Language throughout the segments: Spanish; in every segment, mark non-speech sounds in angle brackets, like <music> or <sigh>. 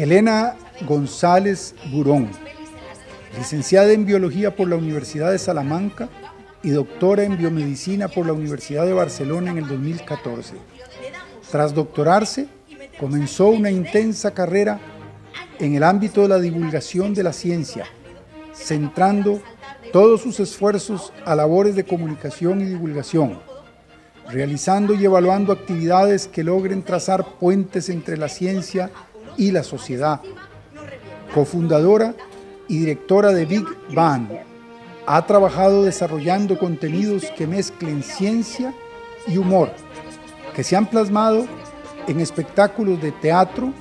Elena González Burón, licenciada en Biología por la Universidad de Salamanca y doctora en Biomedicina por la Universidad de Barcelona en el 2014. Tras doctorarse, comenzó una intensa carrera en el ámbito de la divulgación de la ciencia, centrando todos sus esfuerzos a labores de comunicación y divulgación, realizando y evaluando actividades que logren trazar puentes entre la ciencia y y la sociedad, cofundadora y directora de Big Bang. Ha trabajado desarrollando contenidos que mezclen ciencia y humor, que se han plasmado en espectáculos de teatro,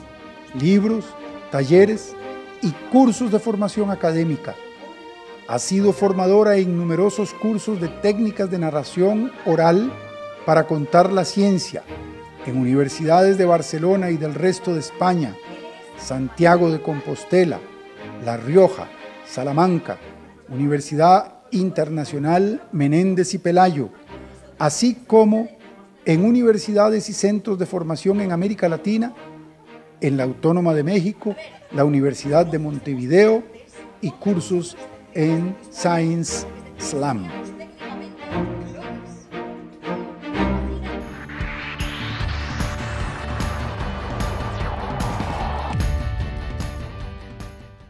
libros, talleres y cursos de formación académica. Ha sido formadora en numerosos cursos de técnicas de narración oral para contar la ciencia en universidades de Barcelona y del resto de España, Santiago de Compostela, La Rioja, Salamanca, Universidad Internacional Menéndez y Pelayo, así como en universidades y centros de formación en América Latina, en la Autónoma de México, la Universidad de Montevideo y cursos en Science Slam.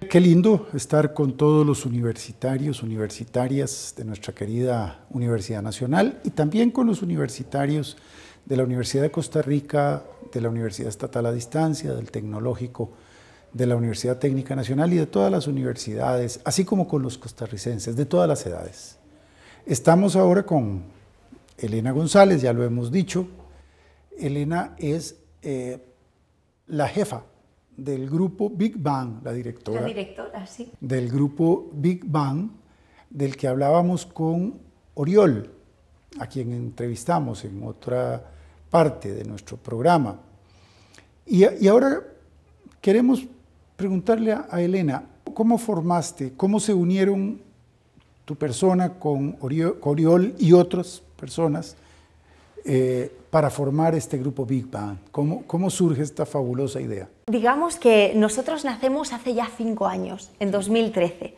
qué lindo estar con todos los universitarios, universitarias de nuestra querida Universidad Nacional y también con los universitarios de la Universidad de Costa Rica, de la Universidad Estatal a Distancia, del Tecnológico, de la Universidad Técnica Nacional y de todas las universidades, así como con los costarricenses de todas las edades. Estamos ahora con Elena González, ya lo hemos dicho. Elena es eh, la jefa del grupo Big Bang, la directora. La directora, sí. Del grupo Big Bang, del que hablábamos con Oriol, a quien entrevistamos en otra parte de nuestro programa. Y, ahora queremos preguntarle a, Elena, ¿cómo formaste, cómo se unieron tu persona con Oriol, y otras personas? Eh, para formar este grupo Big Bang? ¿Cómo, surge esta fabulosa idea? Digamos que nosotros nacemos hace ya cinco años, en 2013.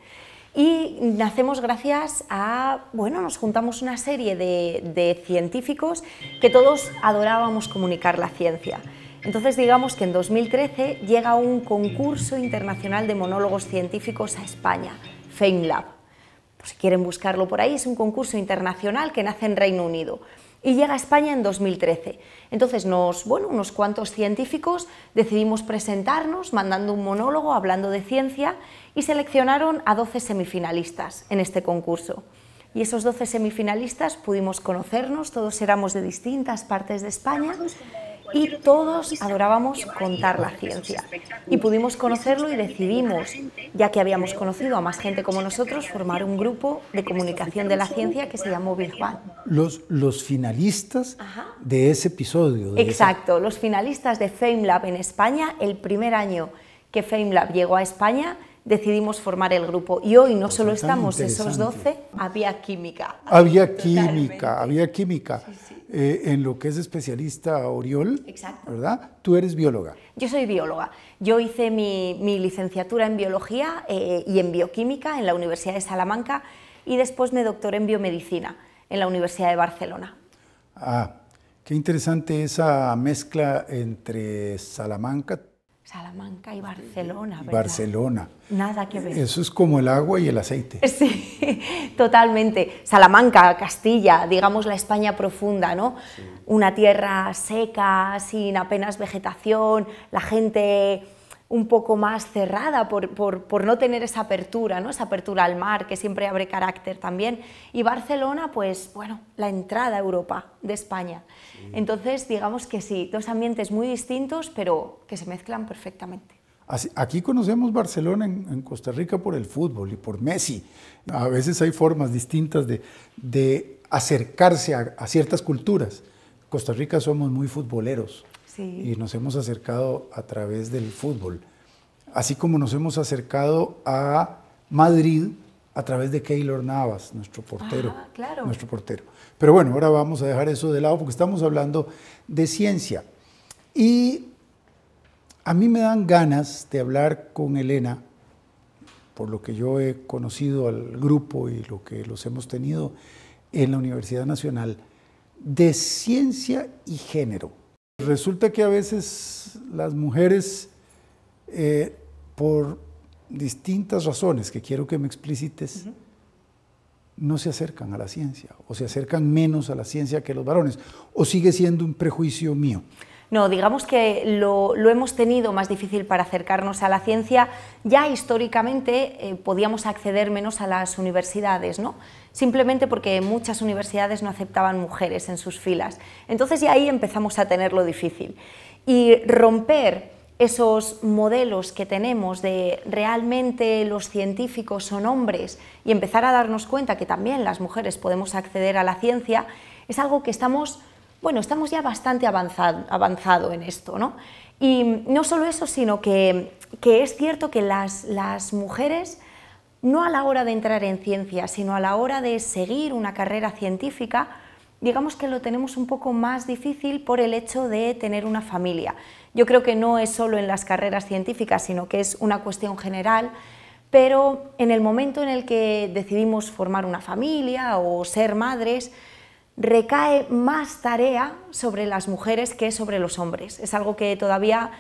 Y nacemos gracias a, bueno, nos juntamos una serie de, científicos que todos adorábamos comunicar la ciencia. Entonces digamos que en 2013 llega un concurso internacional de monólogos científicos a España, FameLab. si quieren buscarlo por ahí, es un concurso internacional que nace en Reino Unido y llega a España en 2013. Entonces, nos, bueno, unos cuantos científicos decidimos presentarnos mandando un monólogo hablando de ciencia y seleccionaron a 12 semifinalistas en este concurso. Y esos 12 semifinalistas pudimos conocernos, todos éramos de distintas partes de España y todos adorábamos contar la ciencia. Y pudimos conocerlo y decidimos, ya que habíamos conocido a más gente como nosotros, formar un grupo de comunicación de la ciencia que se llamó Virtual. Los, los finalistas de ese episodio. Exacto, los finalistas de FameLab en España, el primer año que FameLab llegó a España, decidimos formar el grupo. Y hoy no pues solo estamos esos 12, había química. Había química, había química. Eh, en lo que es especialista Oriol, ¿verdad? Tú eres bióloga. Yo soy bióloga. Yo hice mi, licenciatura en biología eh, y en bioquímica en la Universidad de Salamanca y después me doctoré en biomedicina en la Universidad de Barcelona. Ah, qué interesante esa mezcla entre Salamanca, Salamanca y Barcelona. ¿verdad? Barcelona. Nada que ver. Eso es como el agua y el aceite. <laughs> Sí, totalmente. Salamanca, Castilla, digamos la España profunda, ¿no? Una tierra seca, sin apenas vegetación, la gente un poco más cerrada por, no tener esa apertura, ¿no? esa apertura al mar que siempre abre carácter también. Y Barcelona, pues bueno, la entrada a Europa de España. Entonces, digamos que sí, dos ambientes muy distintos, pero que se mezclan perfectamente. Aquí conocemos Barcelona en, Costa Rica por el fútbol y por Messi. A veces hay formas distintas de, acercarse a, a, ciertas culturas. Costa Rica somos muy futboleros. Y nos hemos acercado a través del fútbol, así como nos hemos acercado a Madrid a través de Keylor Navas, nuestro portero. Ah, claro. Nuestro portero. Pero bueno, ahora vamos a dejar eso de lado porque estamos hablando de ciencia. Y a mí me dan ganas de hablar con Elena, por lo que yo he conocido al grupo y lo que los hemos tenido en la Universidad Nacional, de ciencia y género. Resulta que a veces las mujeres, eh, por distintas razones que quiero que me explicites, no se acercan a la ciencia o se acercan menos a la ciencia que los varones, o sigue siendo un prejuicio mío. No, digamos que lo, hemos tenido más difícil para acercarnos a la ciencia. Ya históricamente eh, podíamos acceder menos a las universidades, ¿no? simplemente porque muchas universidades no aceptaban mujeres en sus filas. Entonces ya ahí empezamos a tenerlo difícil. Y romper esos modelos que tenemos de realmente los científicos son hombres y empezar a darnos cuenta que también las mujeres podemos acceder a la ciencia, es algo que estamos bueno, estamos ya bastante avanzado, en esto, ¿no? Y no solo eso, sino que, es cierto que las mujeres, no a la hora de entrar en ciencia, sino a la hora de seguir una carrera científica, digamos que lo tenemos un poco más difícil por el hecho de tener una familia. Yo creo que no es solo en las carreras científicas, sino que es una cuestión general, pero en el momento en el que decidimos formar una familia o ser madres, recae más tarea sobre las mujeres que sobre los hombres. Es algo que todavía,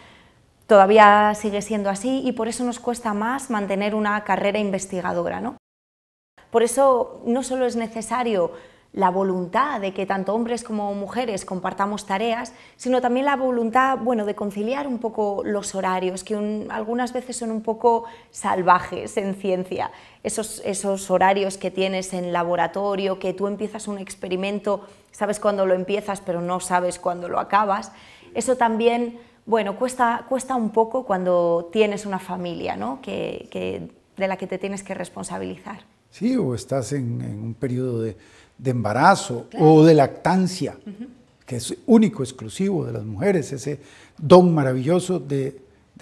todavía sigue siendo así y por eso nos cuesta más mantener una carrera investigadora. ¿no? Por eso no solo es necesario la voluntad de que tanto hombres como mujeres compartamos tareas, sino también la voluntad bueno, de conciliar un poco los horarios, que algunas veces son un poco salvajes en ciencia. Esos, esos horarios que tienes en laboratorio, que tú empiezas un experimento, sabes cuándo lo empiezas, pero no sabes cuándo lo acabas. Eso también bueno, cuesta, cuesta un poco cuando tienes una familia ¿no? que, de la que te tienes que responsabilizar. Sí, o estás en un periodo de de embarazo o de lactancia, que es único, exclusivo de las mujeres, ese don maravilloso de,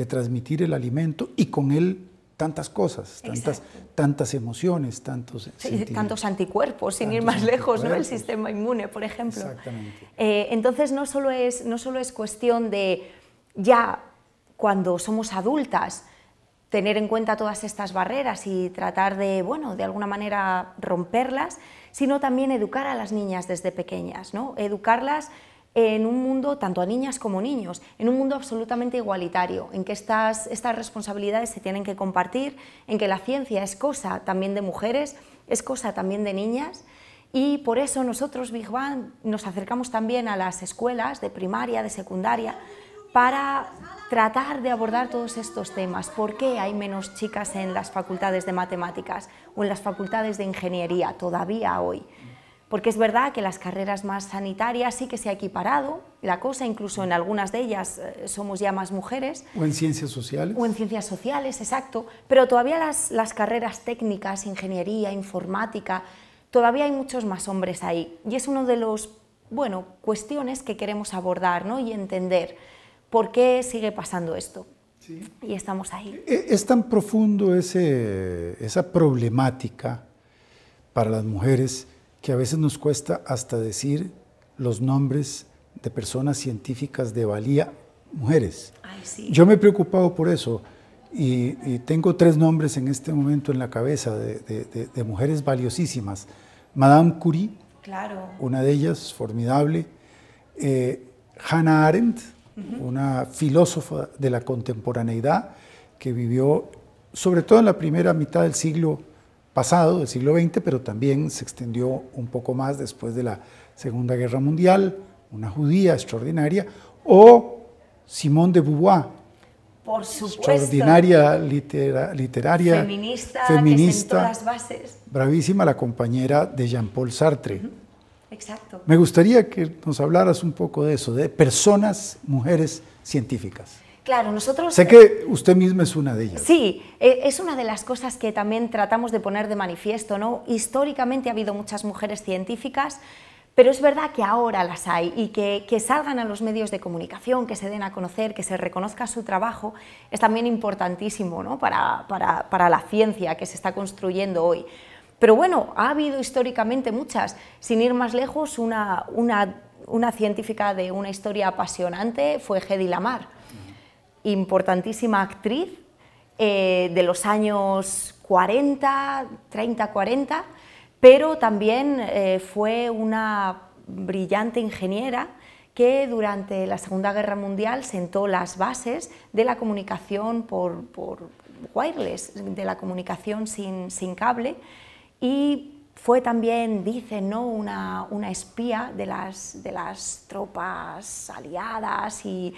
transmitir el alimento y con él tantas cosas, tantas, tantas emociones, tantos... tantos anticuerpos, sin ir más lejos, ¿no? El sistema inmune, por ejemplo. Exactamente. Eh, entonces no solo, es, no solo es cuestión de ya cuando somos adultas, tener en cuenta todas estas barreras y tratar de, bueno, de alguna manera romperlas, sino también educar a las niñas desde pequeñas, ¿no? Educarlas en un mundo, tanto a niñas como niños, en un mundo absolutamente igualitario, en que estas, estas responsabilidades se tienen que compartir, en que la ciencia es cosa también de mujeres, es cosa también de niñas, y por eso nosotros, Big Bang, nos acercamos también a las escuelas de primaria, de secundaria, para tratar de abordar todos estos temas. ¿Por qué hay menos chicas en las facultades de matemáticas o en las facultades de ingeniería todavía hoy? Porque es verdad que las carreras más sanitarias sí que se ha equiparado la cosa, incluso en algunas de ellas eh, somos ya más mujeres. O en ciencias sociales. O en ciencias sociales, exacto. Pero todavía las, carreras técnicas, ingeniería, informática, todavía hay muchos más hombres ahí. Y es una de las bueno, cuestiones que queremos abordar ¿no? y entender ¿por qué sigue pasando esto? Y estamos ahí. E, es tan profundo esa problemática para las mujeres que a veces nos cuesta hasta decir los nombres de personas científicas de valía mujeres. Yo me he preocupado por eso y, tengo tres nombres en este momento en la cabeza de, mujeres valiosísimas. Madame Curie, una de ellas, formidable. Eh, Hannah Arendt, una filósofa de la contemporaneidad que vivió sobre todo en la primera mitad del siglo pasado, del siglo XX, pero también se extendió un poco más después de la Segunda Guerra Mundial, una judía extraordinaria, o Simone de Beauvoir, Por supuesto. extraordinaria literaria, feminista, bravísima la compañera de Jean-Paul Sartre. Exacto. Me gustaría que nos hablaras un poco de eso, de personas, mujeres científicas. Claro, nosotros... Sé eh, que usted misma es una de ellas. Sí, e, es una de las cosas que también tratamos de poner de manifiesto, ¿no? Históricamente ha habido muchas mujeres científicas, pero es verdad que ahora las hay y que, salgan a los medios de comunicación, que se den a conocer, que se reconozca su trabajo, es también importantísimo ¿no? para la ciencia que se está construyendo hoy. Pero bueno, ha habido históricamente muchas. Sin ir más lejos, una, científica de una historia apasionante fue Hedy Lamar, importantísima actriz eh, de los años 40, 30, 40, pero también eh, fue una brillante ingeniera que durante la Segunda Guerra Mundial sentó las bases de la comunicación por, wireless, de la comunicación sin cable, y fue también, dice ¿no? una, espía de las, tropas aliadas y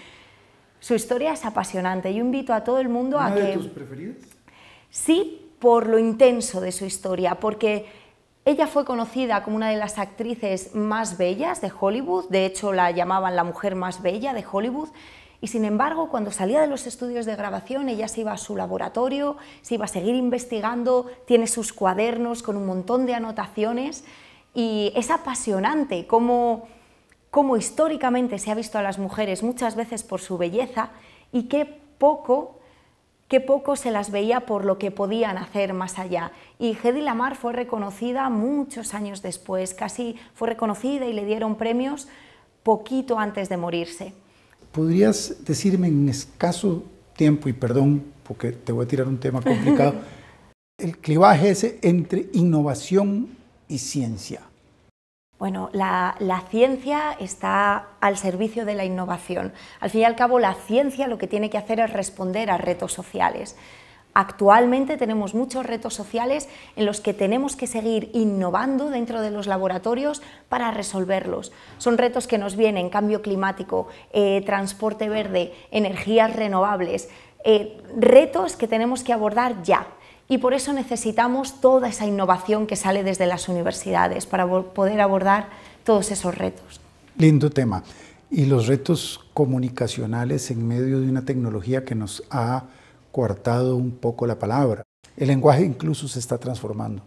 su historia es apasionante. Yo invito a todo el mundo ¿Una a de que... tus preferidas? Sí, por lo intenso de su historia, porque ella fue conocida como una de las actrices más bellas de Hollywood, de hecho la llamaban la mujer más bella de Hollywood, y sin embargo, cuando salía de los estudios de grabación, ella se iba a su laboratorio, se iba a seguir investigando, tiene sus cuadernos con un montón de anotaciones y es apasionante cómo, históricamente se ha visto a las mujeres muchas veces por su belleza y qué poco qué poco se las veía por lo que podían hacer más allá. Y Hedy Lamar fue reconocida muchos años después, casi fue reconocida y le dieron premios poquito antes de morirse. ¿Podrías decirme en escaso tiempo, y perdón, porque te voy a tirar un tema <laughs> complicado, el clivaje ese entre innovación y ciencia? Bueno, la, la, ciencia está al servicio de la innovación. Al fin y al cabo, la ciencia lo que tiene que hacer es responder a retos sociales. Actualmente tenemos muchos retos sociales en los que tenemos que seguir innovando dentro de los laboratorios para resolverlos. Son retos que nos vienen cambio climático, eh, transporte verde, energías renovables, eh, retos que tenemos que abordar ya. Y por eso necesitamos toda esa innovación que sale desde las universidades para poder abordar todos esos retos. Lindo tema. Y los retos comunicacionales en medio de una tecnología que nos ha coartado un poco la palabra. El lenguaje incluso se está transformando.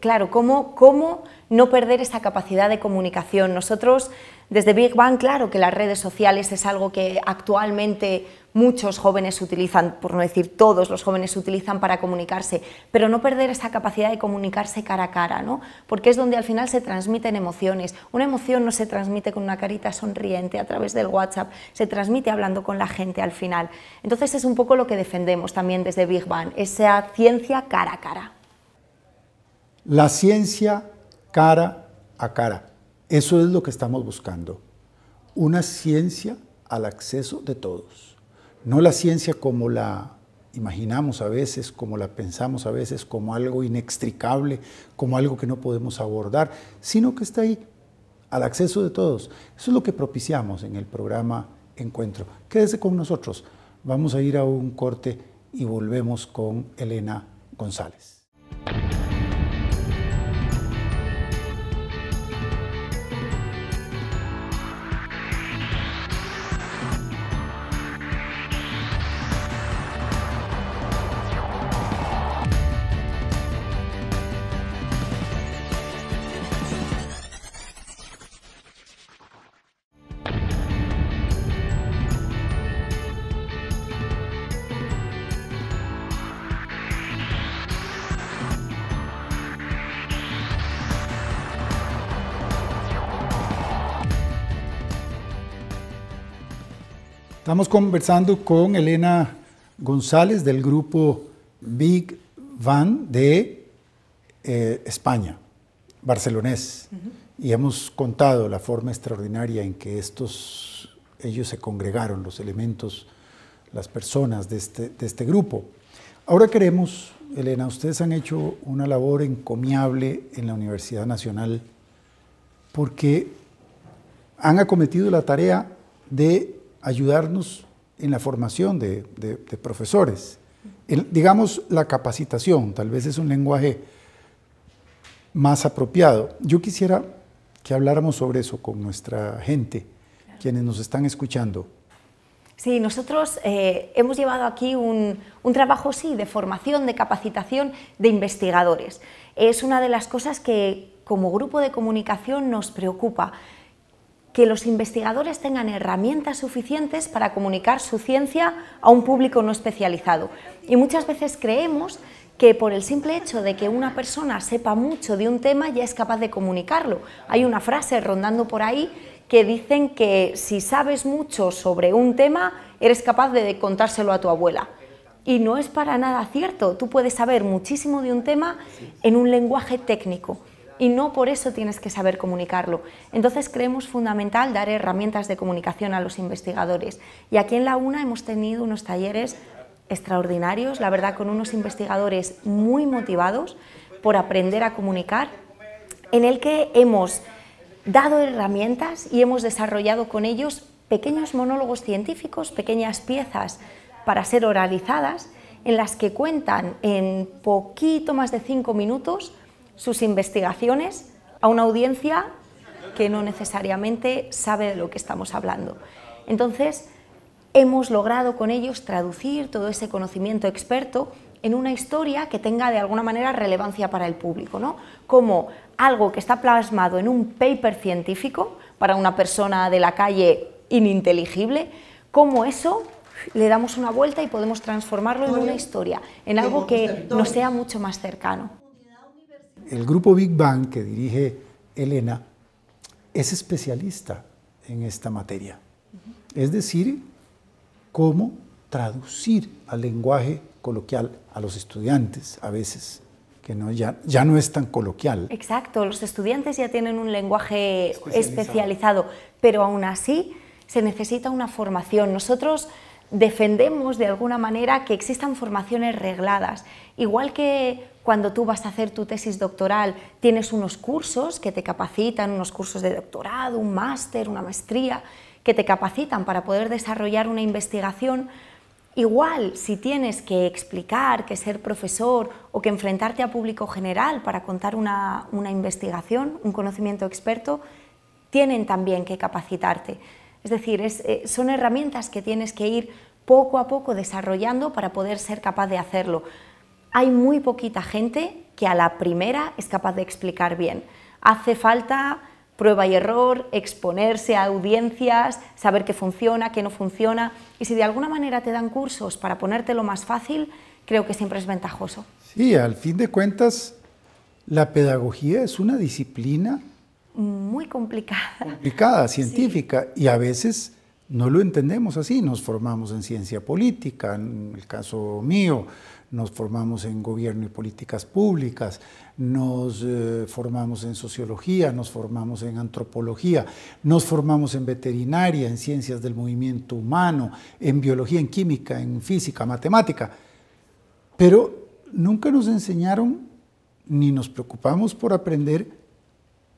Claro, ¿cómo, no perder esa capacidad de comunicación? Nosotros desde Big Bang, claro que las redes sociales es algo que actualmente muchos jóvenes utilizan, por no decir todos los jóvenes utilizan para comunicarse, pero no perder esa capacidad de comunicarse cara a cara, ¿no? Porque es donde al final se transmiten emociones. Una emoción no se transmite con una carita sonriente a través del WhatsApp, se transmite hablando con la gente al final. Entonces es un poco lo que defendemos también desde Big Bang, esa ciencia cara a cara. La ciencia cara a cara. Eso es lo que estamos buscando. Una ciencia al acceso de todos. No la ciencia como la imaginamos a veces, como la pensamos a veces, como algo inextricable, como algo que no podemos abordar, sino que está ahí, al acceso de todos. Eso es lo que propiciamos en el programa Encuentro. Quédese con nosotros. Vamos a ir a un corte y volvemos con Elena González. Estamos conversando con Elena González del grupo Big Van de eh, España, barcelonés. Y hemos contado la forma extraordinaria en que estos, ellos se congregaron, los elementos, las personas de este, de este grupo. Ahora queremos, Elena, ustedes han hecho una labor encomiable en la Universidad Nacional porque han acometido la tarea de ayudarnos en la formación de, de, profesores. digamos, la capacitación, tal vez es un lenguaje más apropiado. Yo quisiera que habláramos sobre eso con nuestra gente, quienes nos están escuchando. Sí, nosotros eh, hemos llevado aquí un, un, trabajo, sí, de formación, de capacitación de investigadores. Es una de las cosas que como grupo de comunicación nos preocupa que los investigadores tengan herramientas suficientes para comunicar su ciencia a un público no especializado. Y muchas veces creemos que por el simple hecho de que una persona sepa mucho de un tema ya es capaz de comunicarlo. Hay una frase rondando por ahí que dicen que si sabes mucho sobre un tema, eres capaz de contárselo a tu abuela. Y no es para nada cierto. Tú puedes saber muchísimo de un tema en un lenguaje técnico y no por eso tienes que saber comunicarlo. Entonces creemos fundamental dar herramientas de comunicación a los investigadores. Y aquí en la UNA hemos tenido unos talleres extraordinarios, la verdad, con unos investigadores muy motivados por aprender a comunicar, en el que hemos dado herramientas y hemos desarrollado con ellos pequeños monólogos científicos, pequeñas piezas para ser oralizadas, en las que cuentan en poquito más de cinco minutos sus investigaciones a una audiencia que no necesariamente sabe de lo que estamos hablando. Entonces, hemos logrado con ellos traducir todo ese conocimiento experto en una historia que tenga de alguna manera relevancia para el público, ¿no? Como algo que está plasmado en un paper científico para una persona de la calle ininteligible, como eso le damos una vuelta y podemos transformarlo en una historia, en algo que nos sea mucho más cercano el grupo Big Bang que dirige Elena es especialista en esta materia. Es decir, cómo traducir al lenguaje coloquial a los estudiantes a veces, que no, ya, ya no es tan coloquial. Exacto, los estudiantes ya tienen un lenguaje especializado, pero aún así se necesita una formación. Nosotros defendemos de alguna manera que existan formaciones regladas. Igual que cuando tú vas a hacer tu tesis doctoral, tienes unos cursos que te capacitan, unos cursos de doctorado, un máster, una maestría, que te capacitan para poder desarrollar una investigación. Igual, si tienes que explicar, que ser profesor o que enfrentarte a público general para contar una, una investigación, un conocimiento experto, tienen también que capacitarte. Es decir, eh, son herramientas que tienes que ir poco a poco desarrollando para poder ser capaz de hacerlo. Hay muy poquita gente que a la primera es capaz de explicar bien. Hace falta prueba y error, exponerse a audiencias, saber qué funciona, qué no funciona. Y si de alguna manera te dan cursos para ponértelo más fácil, creo que siempre es ventajoso. Sí, al fin de cuentas, la pedagogía es una disciplina muy complicada. Complicada, científica, y a veces no lo entendemos así. Nos formamos en ciencia política, en el caso mío, nos formamos en gobierno y políticas públicas, nos eh, formamos en sociología, nos formamos en antropología, nos formamos en veterinaria, en ciencias del movimiento humano, en biología, en química, en física, matemática. Pero nunca nos enseñaron ni nos preocupamos por aprender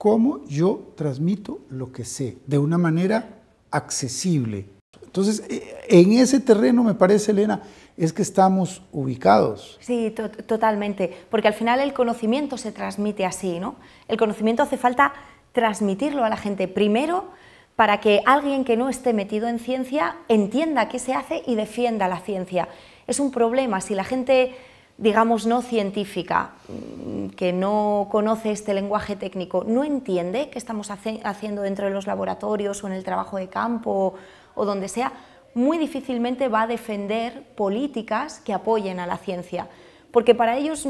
cómo yo transmito lo que sé de una manera accesible. Entonces, eh, en ese terreno, me parece, Elena, es que estamos ubicados. Sí, totalmente, porque al final el conocimiento se transmite así, ¿no? El conocimiento hace falta transmitirlo a la gente primero para que alguien que no esté metido en ciencia entienda qué se hace y defienda la ciencia. Es un problema si la gente digamos, no científica, mm, que no conoce este lenguaje técnico, no entiende qué estamos haciendo dentro de los laboratorios o en el trabajo de campo o, donde sea, muy difícilmente va a defender políticas que apoyen a la ciencia. Porque para ellos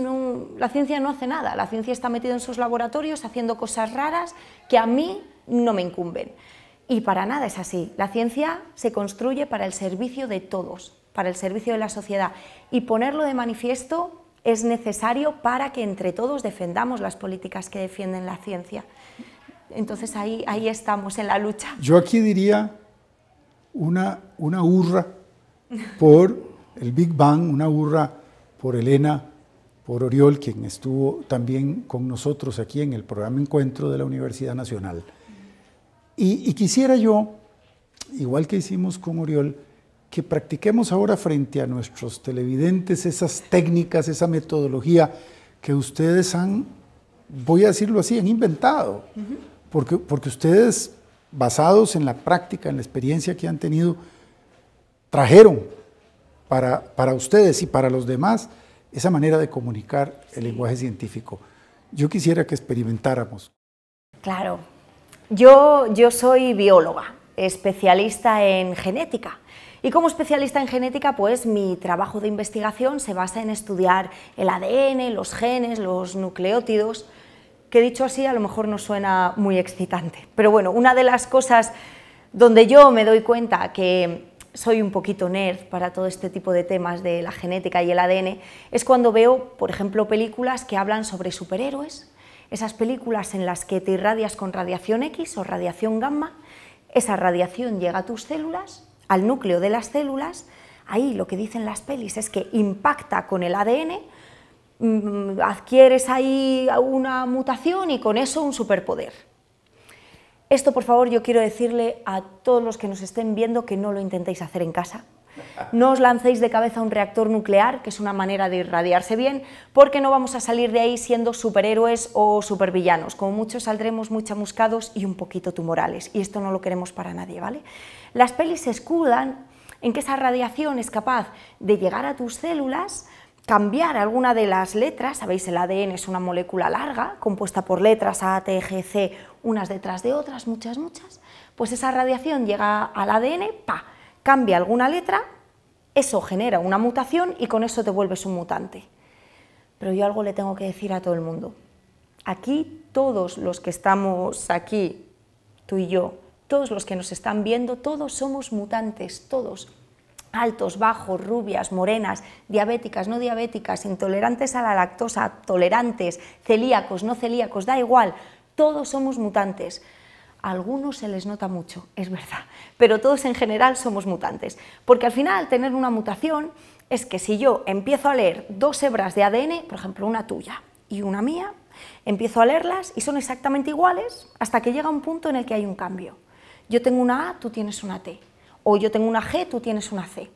la ciencia no hace nada, la ciencia está metida en sus laboratorios haciendo cosas raras que a mí no me incumben. Y para nada es así, la ciencia se construye para el servicio de todos, para el servicio de la sociedad. Y ponerlo de manifiesto es necesario para que entre todos defendamos las políticas que defienden la ciencia. Entonces ahí, ahí estamos en la lucha. Yo aquí diría una, una hurra por el Big Bang, una hurra por Elena, por Oriol, quien estuvo también con nosotros aquí en el programa Encuentro de la Universidad Nacional. y quisiera yo, igual que hicimos con Oriol, que practiquemos ahora frente a nuestros televidentes esas técnicas, esa metodología que ustedes han, voy a decirlo así, han inventado, porque, ustedes, basados en la práctica, en la experiencia que han tenido, trajeron para, ustedes y para los demás esa manera de comunicar el lenguaje científico. Yo quisiera que experimentáramos. Claro, yo, yo soy bióloga, especialista en genética. Y como especialista en genética, pues mi trabajo de investigación se basa en estudiar el ADN, los genes, los nucleótidos, que dicho así a lo mejor no suena muy excitante. Pero bueno, una de las cosas donde yo me doy cuenta que soy un poquito nerd para todo este tipo de temas de la genética y el ADN, es cuando veo, por ejemplo, películas que hablan sobre superhéroes, esas películas en las que te irradias con radiación X o radiación gamma, esa radiación llega a tus células al núcleo de las células, ahí lo que dicen las pelis es que impacta con el ADN, mm, adquieres ahí una mutación y con eso un superpoder. Esto, por favor, yo quiero decirle a todos los que nos estén viendo que no lo intentéis hacer en casa, no os lancéis de cabeza a un reactor nuclear, que es una manera de irradiarse bien, porque no vamos a salir de ahí siendo superhéroes o supervillanos. Como muchos saldremos muy chamuscados y un poquito tumorales, y esto no lo queremos para nadie, ¿vale? Las pelis se escudan en que esa radiación es capaz de llegar a tus células, cambiar alguna de las letras, sabéis el ADN es una molécula larga compuesta por letras A, T, G, C, unas detrás de otras, muchas, muchas, pues esa radiación llega al ADN, pa, cambia alguna letra, eso genera una mutación y con eso te vuelves un mutante. Pero yo algo le tengo que decir a todo el mundo. Aquí todos los que estamos aquí, tú y yo, todos los que nos están viendo, todos somos mutantes, todos. Altos, bajos, rubias, morenas, diabéticas, no diabéticas, intolerantes a la lactosa, tolerantes, celíacos, no celíacos, da igual, todos somos mutantes algunos se les nota mucho, es verdad, pero todos en general somos mutantes, porque al final tener una mutación es que si yo empiezo a leer dos hebras de ADN, por ejemplo, una tuya y una mía, empiezo a leerlas y son exactamente iguales hasta que llega un punto en el que hay un cambio. Yo tengo una A, tú tienes una T, o yo tengo una G, tú tienes una C.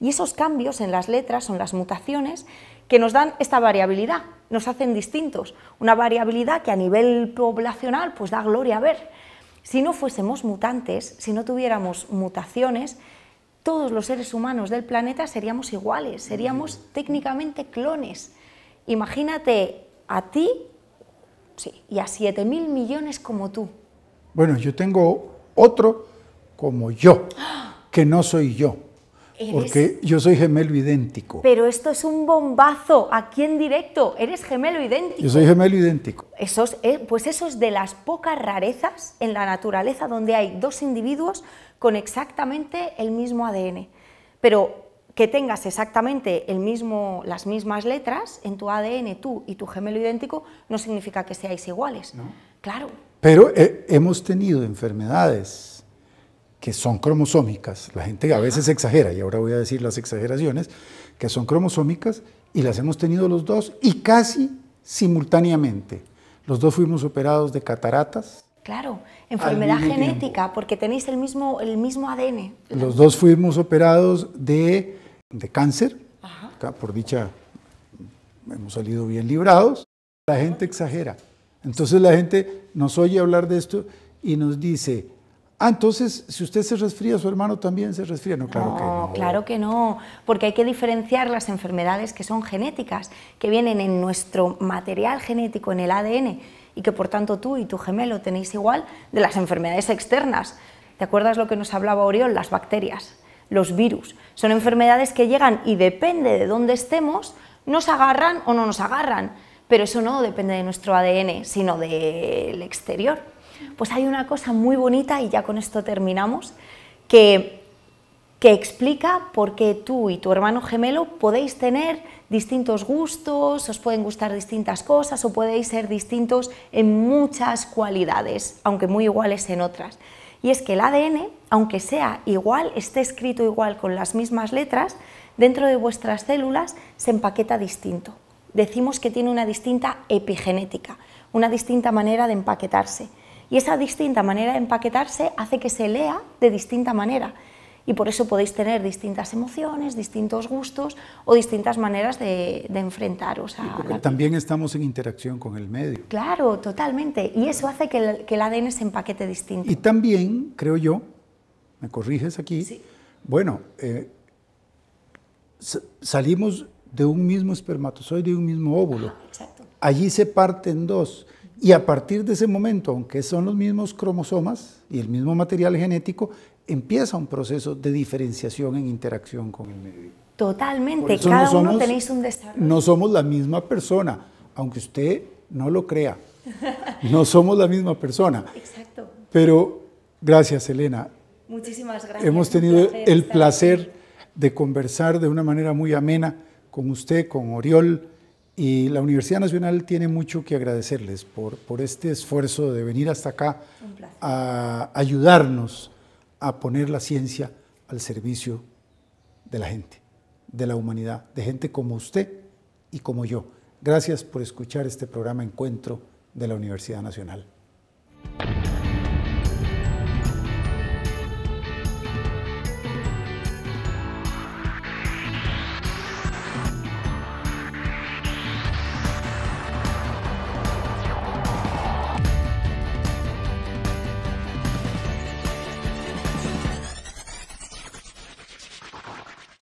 Y esos cambios en las letras son las mutaciones que nos dan esta variabilidad, nos hacen distintos, una variabilidad que a nivel poblacional pues da gloria a ver, si no fuésemos mutantes, si no tuviéramos mutaciones, todos los seres humanos del planeta seríamos iguales, seríamos técnicamente clones. Imagínate a ti y a 7 mil millones como tú. Bueno, yo tengo otro como yo, ¡Ah! que no soy yo. Porque yo soy gemelo idéntico. Pero esto es un bombazo, aquí en directo, eres gemelo idéntico. Yo soy gemelo idéntico. Eh, pues eso es de las pocas rarezas en la naturaleza donde hay dos individuos con exactamente el mismo ADN. Pero que tengas exactamente el mismo, las mismas letras en tu ADN, tú y tu gemelo idéntico, no significa que seáis iguales. No. Claro. Pero eh, hemos tenido enfermedades que son cromosómicas, la gente a veces exagera, y ahora voy a decir las exageraciones, que son cromosómicas y las hemos tenido los dos y casi simultáneamente. Los dos fuimos operados de cataratas. Claro, enfermedad genética, porque tenéis el mismo, el mismo ADN. Los dos fuimos operados de, cáncer, por dicha hemos salido bien librados. La gente exagera. Entonces la gente nos oye hablar de esto y nos dice, Ah, entonces, si usted se resfría, su hermano también se resfría. No, claro que no. Claro que no, porque hay que diferenciar las enfermedades que son genéticas, que vienen en nuestro material genético, en el ADN, y que por tanto tú y tu gemelo tenéis igual, de las enfermedades externas. ¿Te acuerdas lo que nos hablaba Oriol? Las bacterias, los virus. Son enfermedades que llegan y depende de dónde estemos, nos agarran o no nos agarran. Pero eso no depende de nuestro ADN, sino del exterior. Pues hay una cosa muy bonita, y ya con esto terminamos, que, explica por qué tú y tu hermano gemelo podéis tener distintos gustos, os pueden gustar distintas cosas o podéis ser distintos en muchas cualidades, aunque muy iguales en otras. Y es que el ADN, aunque sea igual, esté escrito igual con las mismas letras, dentro de vuestras células se empaqueta distinto. Decimos que tiene una distinta epigenética, una distinta manera de empaquetarse. Y esa distinta manera de empaquetarse hace que se lea de distinta manera. Y por eso podéis tener distintas emociones, distintos gustos o distintas maneras de, enfrentaros a. La... También estamos en interacción con el medio. Claro, totalmente. Y eso hace que el, ADN se empaquete distinto. Y también, creo yo, me corriges aquí, sí. bueno, eh, salimos de un mismo espermatozoide y un mismo óvulo. Exacto. Allí se parten dos. Y a partir de ese momento, aunque son los mismos cromosomas y el mismo material genético, empieza un proceso de diferenciación en interacción con el medio. Totalmente, cada no uno tenéis un desarrollo. No somos la misma persona, aunque usted no lo crea. No somos la misma persona. Exacto. Pero gracias, Elena. Muchísimas gracias. Hemos tenido el placer de conversar de una manera muy amena con usted, con Oriol y la Universidad Nacional tiene mucho que agradecerles por, por este esfuerzo de venir hasta acá a ayudarnos a poner la ciencia al servicio de la gente, de la humanidad, de gente como usted y como yo. Gracias por escuchar este programa Encuentro de la Universidad Nacional.